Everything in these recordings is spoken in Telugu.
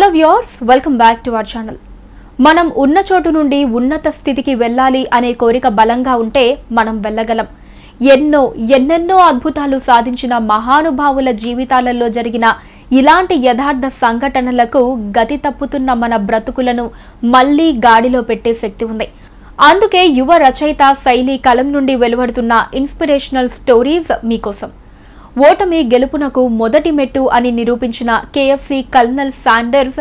hello viewers welcome back to our channel మనం ఉన్న చోటు నుండి ఉన్నత స్థితికి వెళ్ళాలి అనే కోరిక బలంగా ఉంటే మనం వెళ్ళగలం ఎన్నో ఎన్నెన్నో అద్భుతాలు సాధించిన మహానుభావుల జీవితాలలో జరిగిన ఇలాంటి యథార్థ సంఘటనలకు గతి తప్పుతున్న మన బ్రతుకులను మళ్లీ గాడిలో పెట్టే శక్తి ఉంది అందుకే యువ రచయిత శైలి కలం నుండి వెలువడుతున్న ఇన్స్పిరేషనల్ స్టోరీస్ మీకోసం ఓటమి గెలుపునకు మొదటి మెట్టు అని నిరూపించిన కేఎఫ్సీ కల్నల్ శాండర్స్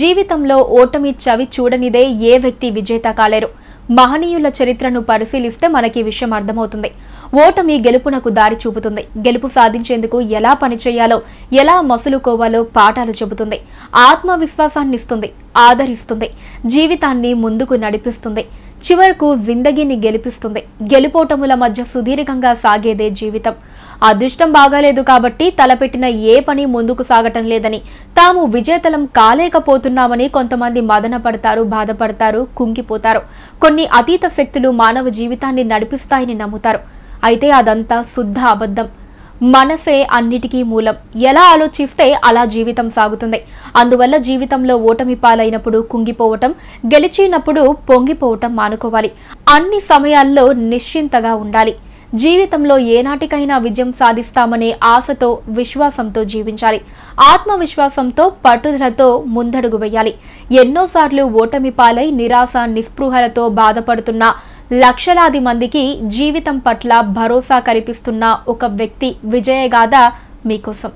జీవితంలో ఓటమి చవి చూడనిదే ఏ వ్యక్తి విజేత కాలేరు మహనీయుల చరిత్రను పరిశీలిస్తే మనకి విషయం అర్థమవుతుంది ఓటమి గెలుపునకు దారి చూపుతుంది గెలుపు సాధించేందుకు ఎలా పనిచేయాలో ఎలా మసులుకోవాలో పాఠాలు చెబుతుంది ఆత్మవిశ్వాసాన్నిస్తుంది ఆదరిస్తుంది జీవితాన్ని ముందుకు నడిపిస్తుంది చివరకు జిందగీని గెలిపిస్తుంది గెలుపోటముల మధ్య సుదీర్ఘంగా సాగేదే జీవితం అదృష్టం బాగాలేదు కాబట్టి తలపెట్టిన ఏ పని ముందుకు సాగటం లేదని తాము విజేతలం కాలేకపోతున్నామని కొంతమంది మదనపడతారు బాధపడతారు కుంగిపోతారు కొన్ని అతీత శక్తులు మానవ జీవితాన్ని నడిపిస్తాయని నమ్ముతారు అయితే అదంతా శుద్ధ అబద్ధం మనసే అన్నిటికీ మూలం ఎలా ఆలోచిస్తే అలా జీవితం సాగుతుంది అందువల్ల జీవితంలో ఓటమి పాలైనప్పుడు కుంగిపోవటం గెలిచినప్పుడు పొంగిపోవటం మానుకోవాలి అన్ని సమయాల్లో నిశ్చింతగా ఉండాలి జీవితంలో ఏనాటికైనా విజయం సాధిస్తామనే ఆశతో విశ్వాసంతో జీవించాలి ఆత్మవిశ్వాసంతో పట్టుదలతో ముందడుగు వేయాలి ఎన్నోసార్లు ఓటమి పాలై నిరాశ నిస్పృహలతో బాధపడుతున్న లక్షలాది మందికి జీవితం పట్ల భరోసా కల్పిస్తున్న ఒక వ్యక్తి విజయగాథ మీకోసం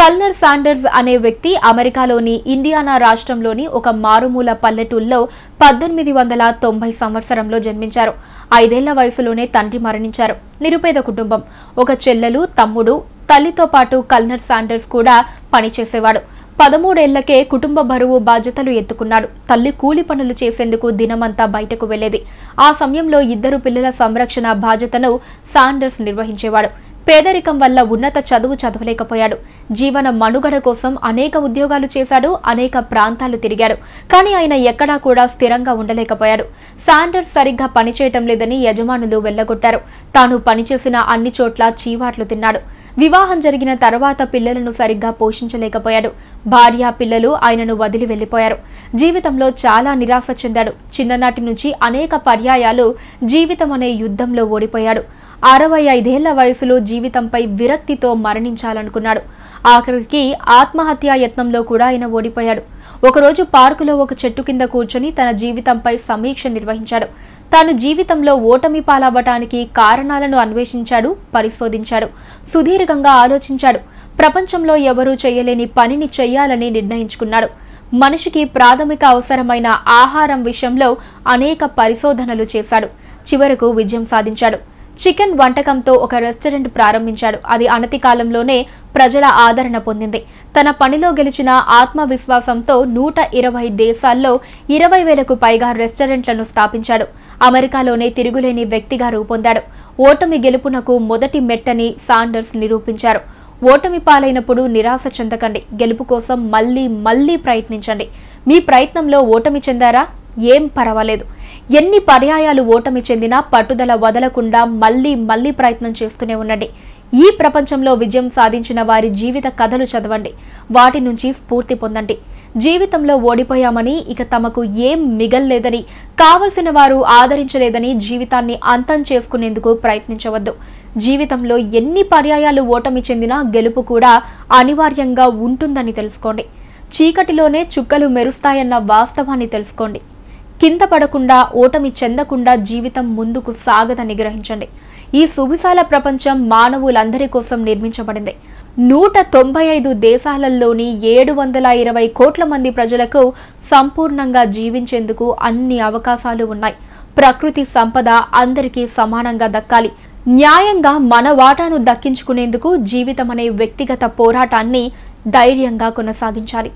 కల్నర్ శాండర్స్ అనే వ్యక్తి అమెరికాలోని ఇండియానా రాష్ట్రంలోని ఒక మారుమూల పల్లెటూళ్ళలో పద్దెనిమిది వందల తొంభై సంవత్సరంలో జన్మించారు ఐదేళ్ల వయసులోనే తండ్రి మరణించారు నిరుపేద కుటుంబం ఒక చెల్లెలు తమ్ముడు తల్లితో పాటు కల్నర్ శాండర్స్ కూడా పనిచేసేవాడు పదమూడేళ్లకే కుటుంబ బరువు బాధ్యతలు ఎత్తుకున్నాడు తల్లి కూలి పనులు చేసేందుకు దినమంతా బయటకు వెళ్లేది ఆ సమయంలో ఇద్దరు పిల్లల సంరక్షణ బాధ్యతను సాండర్స్ నిర్వహించేవాడు పేదరికం వల్ల ఉన్నత చదువు చదవలేకపోయాడు జీవన మనుగడ కోసం అనేక ఉద్యోగాలు చేశాడు అనేక ప్రాంతాలు తిరిగాడు కానీ ఆయన ఎక్కడా కూడా స్థిరంగా ఉండలేకపోయాడు శాండర్స్ సరిగ్గా పనిచేయటం లేదని యజమానులు వెళ్లగొట్టారు తాను పనిచేసిన అన్ని చోట్ల చీవాట్లు తిన్నాడు వివాహం జరిగిన తర్వాత పిల్లలను సరిగ్గా పోషించలేకపోయాడు భార్య పిల్లలు ఆయనను వదిలి వెళ్లిపోయారు జీవితంలో చాలా నిరాశ చెందాడు చిన్ననాటి నుంచి అనేక పర్యాయాలు జీవితం అనే యుద్ధంలో ఓడిపోయాడు అరవై ఐదేళ్ల వయసులో జీవితంపై విరక్తితో మరణించాలనుకున్నాడు ఆఖరికి ఆత్మహత్యా యత్నంలో కూడా ఆయన ఓడిపోయాడు ఒకరోజు పార్కులో ఒక చెట్టు కింద కూర్చొని తన జీవితంపై సమీక్ష నిర్వహించాడు తాను జీవితంలో ఓటమి పాలవ్వటానికి కారణాలను అన్వేషించాడు పరిశోధించాడు సుదీర్ఘంగా ఆలోచించాడు ప్రపంచంలో ఎవరూ చేయలేని పనిని చెయ్యాలని నిర్ణయించుకున్నాడు మనిషికి ప్రాథమిక అవసరమైన ఆహారం విషయంలో అనేక పరిశోధనలు చేశాడు చివరకు విజయం సాధించాడు చికెన్ వంటకంతో ఒక రెస్టారెంట్ ప్రారంభించాడు అది అనతి కాలంలోనే ప్రజల ఆదరణ పొందింది తన పనిలో గెలిచిన ఆత్మవిశ్వాసంతో నూట ఇరవై దేశాల్లో ఇరవై వేలకు పైగా రెస్టారెంట్లను స్థాపించాడు అమెరికాలోనే తిరుగులేని వ్యక్తిగా రూపొందాడు ఓటమి గెలుపునకు మొదటి మెట్టని సాండర్స్ నిరూపించారు ఓటమి పాలైనప్పుడు నిరాశ చెందకండి గెలుపు కోసం మళ్ళీ మళ్ళీ ప్రయత్నించండి మీ ప్రయత్నంలో ఓటమి చెందారా ఏం పర్వాలేదు ఎన్ని పర్యాయాలు ఓటమి చెందినా పట్టుదల వదలకుండా మళ్ళీ మళ్ళీ ప్రయత్నం చేస్తూనే ఉండండి ఈ ప్రపంచంలో విజయం సాధించిన వారి జీవిత కథలు చదవండి వాటి నుంచి స్ఫూర్తి పొందండి జీవితంలో ఓడిపోయామని ఇక తమకు ఏం మిగల్లేదని కావలసిన వారు ఆదరించలేదని జీవితాన్ని అంతం చేసుకునేందుకు ప్రయత్నించవద్దు జీవితంలో ఎన్ని పర్యాయాలు ఓటమి చెందినా గెలుపు కూడా అనివార్యంగా ఉంటుందని తెలుసుకోండి చీకటిలోనే చుక్కలు మెరుస్తాయన్న వాస్తవాన్ని తెలుసుకోండి కింద పడకుండా ఓటమి చెందకుండా జీవితం ముందుకు సాగదని గ్రహించండి ఈ సువిశాల ప్రపంచం మానవులందరి కోసం నిర్మించబడింది నూట తొంభై ఐదు దేశాలలోని ఏడు వందల ఇరవై కోట్ల మంది ప్రజలకు సంపూర్ణంగా జీవించేందుకు అన్ని అవకాశాలు ఉన్నాయి ప్రకృతి సంపద అందరికీ సమానంగా దక్కాలి న్యాయంగా మన వాటాను దక్కించుకునేందుకు జీవితం అనే వ్యక్తిగత పోరాటాన్ని ధైర్యంగా కొనసాగించాలి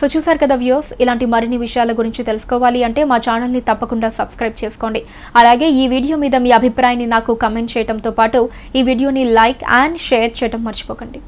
సో చూసారు కదా వ్యూస్ ఇలాంటి మరిన్ని విషయాల గురించి తెలుసుకోవాలి అంటే మా ఛానల్ని తప్పకుండా సబ్స్క్రైబ్ చేసుకోండి అలాగే ఈ వీడియో మీద మీ అభిప్రాయాన్ని నాకు కమెంట్ చేయడంతో పాటు ఈ వీడియోని లైక్ అండ్ షేర్ చేయడం మర్చిపోకండి